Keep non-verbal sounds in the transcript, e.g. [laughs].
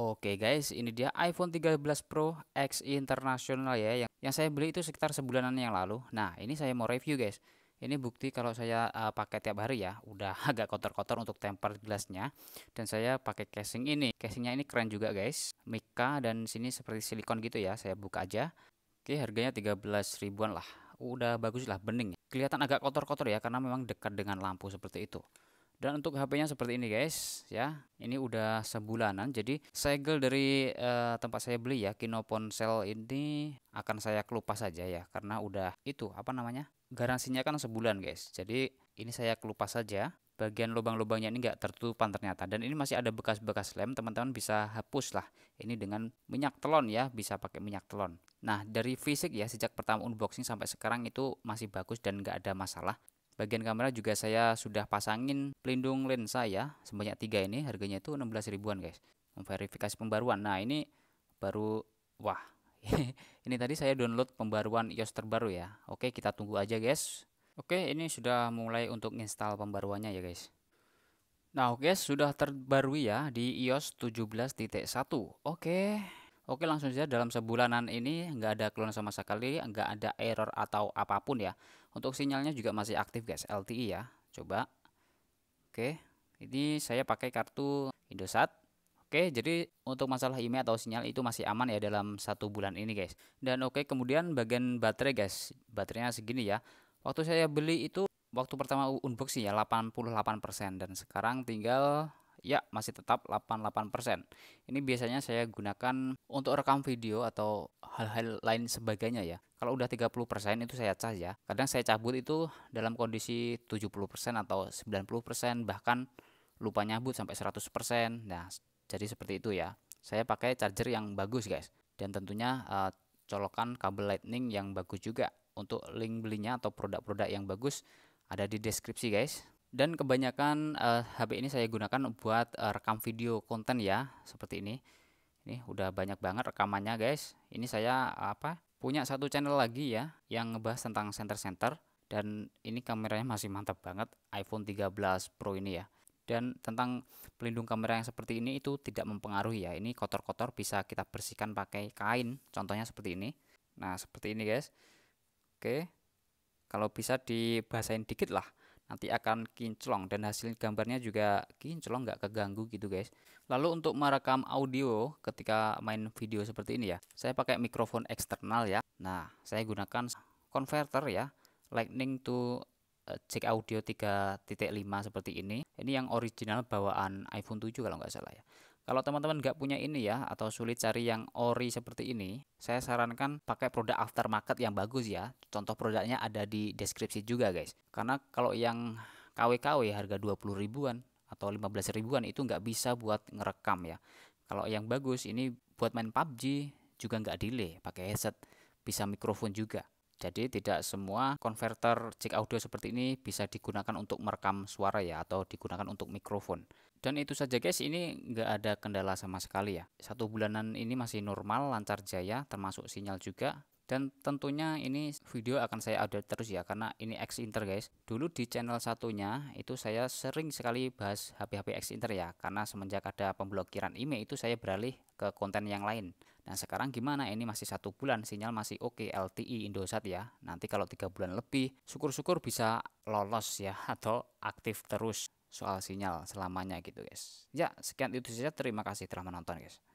Oke guys, ini dia iPhone 13 Pro X internasional ya yang yang saya beli itu sekitar sebulanan yang lalu. Nah, ini saya mau review guys. Ini bukti kalau saya uh, pakai tiap hari ya, udah [laughs] agak kotor-kotor untuk tempered glassnya dan saya pakai casing ini. Casingnya ini keren juga guys, mika dan sini seperti silikon gitu ya. Saya buka aja. Oke, harganya 13 ribuan lah. Udah bagus lah, bening. Kelihatan agak kotor-kotor ya karena memang dekat dengan lampu seperti itu. Dan untuk HP-nya seperti ini guys, ya. Ini udah sebulanan. Jadi segel dari uh, tempat saya beli ya, ponsel ini akan saya kelupas saja ya karena udah itu apa namanya? Garansinya kan sebulan guys. Jadi ini saya kelupas saja. Bagian lubang-lubangnya ini nggak tertutupan ternyata dan ini masih ada bekas-bekas lem. Teman-teman bisa hapus lah. Ini dengan minyak telon ya, bisa pakai minyak telon. Nah, dari fisik ya sejak pertama unboxing sampai sekarang itu masih bagus dan nggak ada masalah. Bagian kamera juga saya sudah pasangin pelindung lensa ya, sebanyak tiga ini, harganya itu 16 ribuan guys. Memverifikasi pembaruan. Nah, ini baru wah. [laughs] ini tadi saya download pembaruan iOS terbaru ya. Oke, kita tunggu aja guys. Oke, ini sudah mulai untuk install pembaruannya ya guys. Nah, oke, sudah terbarui ya di iOS 17.1. Oke, Oke langsung saja dalam sebulanan ini nggak ada keluhan sama sekali, nggak ada error atau apapun ya. Untuk sinyalnya juga masih aktif guys, LTE ya. Coba. Oke, ini saya pakai kartu Indosat. Oke, jadi untuk masalah IMEI atau sinyal itu masih aman ya dalam satu bulan ini guys. Dan oke, kemudian bagian baterai guys, baterainya segini ya. Waktu saya beli itu waktu pertama unboxing ya 88% dan sekarang tinggal ya masih tetap 88%. Ini biasanya saya gunakan untuk rekam video atau hal-hal lain sebagainya ya. Kalau udah 30% itu saya cas ya. Kadang saya cabut itu dalam kondisi 70% atau 90% bahkan lupa nyabut sampai 100%. Nah, jadi seperti itu ya. Saya pakai charger yang bagus guys dan tentunya uh, colokan kabel lightning yang bagus juga. Untuk link belinya atau produk-produk yang bagus ada di deskripsi guys dan kebanyakan uh, eh, HP ini saya gunakan buat uh, rekam video konten ya seperti ini ini udah banyak banget rekamannya guys ini saya apa punya satu channel lagi ya yang ngebahas tentang center-center dan ini kameranya masih mantap banget iPhone 13 Pro ini ya dan tentang pelindung kamera yang seperti ini itu tidak mempengaruhi ya ini kotor-kotor bisa kita bersihkan pakai kain contohnya seperti ini nah seperti ini guys oke kalau bisa dibahasain dikit lah nanti akan kinclong dan hasil gambarnya juga kinclong nggak keganggu gitu guys lalu untuk merekam audio ketika main video seperti ini ya saya pakai mikrofon eksternal ya nah saya gunakan converter ya lightning to jack eh, audio 3.5 seperti ini ini yang original bawaan iPhone 7 kalau nggak salah ya kalau teman-teman nggak punya ini ya atau sulit cari yang ori seperti ini, saya sarankan pakai produk aftermarket yang bagus ya. Contoh produknya ada di deskripsi juga guys. Karena kalau yang KW-KW harga 20 ribuan atau 15 ribuan itu nggak bisa buat ngerekam ya. Kalau yang bagus ini buat main PUBG juga nggak delay, pakai headset, bisa mikrofon juga. Jadi tidak semua konverter jack audio seperti ini bisa digunakan untuk merekam suara ya atau digunakan untuk mikrofon. Dan itu saja guys, ini nggak ada kendala sama sekali ya. Satu bulanan ini masih normal, lancar jaya, termasuk sinyal juga dan tentunya ini video akan saya update terus ya karena ini X inter guys dulu di channel satunya itu saya sering sekali bahas HP-HP X inter ya karena semenjak ada pemblokiran IMEI e, itu saya beralih ke konten yang lain nah sekarang gimana ini masih satu bulan sinyal masih oke okay, LTE Indosat ya nanti kalau tiga bulan lebih syukur-syukur bisa lolos ya [laughs] atau aktif terus soal sinyal selamanya gitu guys ya sekian itu saja terima kasih telah menonton guys